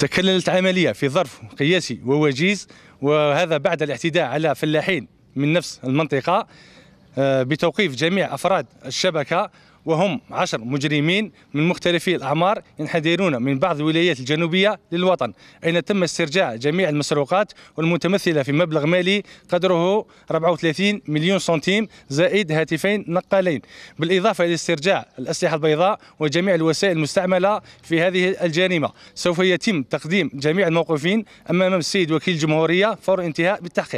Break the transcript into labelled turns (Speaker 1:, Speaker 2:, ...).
Speaker 1: تكللت عملية في ظرف قياسي ووجيز وهذا بعد الاعتداء على فلاحين من نفس المنطقة آه، بتوقيف جميع أفراد الشبكة وهم عشر مجرمين من مختلفي الأعمار ينحدرون من بعض الولايات الجنوبية للوطن أين تم استرجاع جميع المسروقات والمتمثلة في مبلغ مالي قدره 34 مليون سنتيم زائد هاتفين نقالين بالإضافة إلى استرجاع الأسلحة البيضاء وجميع الوسائل المستعملة في هذه الجريمة سوف يتم تقديم جميع الموقوفين أمام السيد وكيل الجمهورية فور انتهاء بالتحقيق